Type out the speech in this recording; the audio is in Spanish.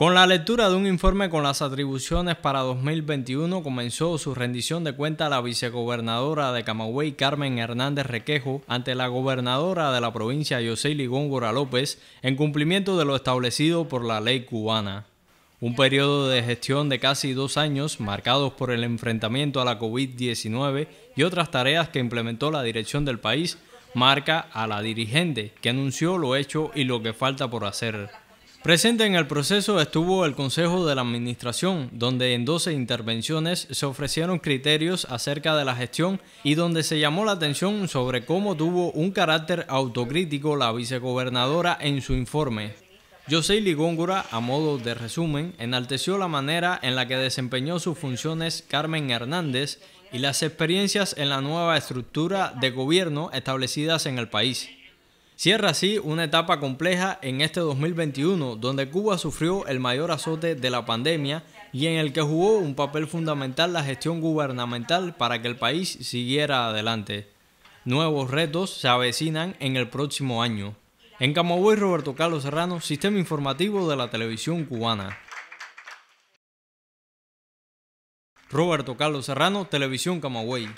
Con la lectura de un informe con las atribuciones para 2021 comenzó su rendición de cuenta la vicegobernadora de Camagüey Carmen Hernández Requejo ante la gobernadora de la provincia Yoseli Góngora López en cumplimiento de lo establecido por la ley cubana. Un periodo de gestión de casi dos años marcados por el enfrentamiento a la COVID-19 y otras tareas que implementó la dirección del país marca a la dirigente que anunció lo hecho y lo que falta por hacer. Presente en el proceso estuvo el Consejo de la Administración, donde en 12 intervenciones se ofrecieron criterios acerca de la gestión y donde se llamó la atención sobre cómo tuvo un carácter autocrítico la vicegobernadora en su informe. José ligóngura a modo de resumen, enalteció la manera en la que desempeñó sus funciones Carmen Hernández y las experiencias en la nueva estructura de gobierno establecidas en el país. Cierra así una etapa compleja en este 2021, donde Cuba sufrió el mayor azote de la pandemia y en el que jugó un papel fundamental la gestión gubernamental para que el país siguiera adelante. Nuevos retos se avecinan en el próximo año. En Camagüey, Roberto Carlos Serrano, Sistema Informativo de la Televisión Cubana. Roberto Carlos Serrano, Televisión Camagüey.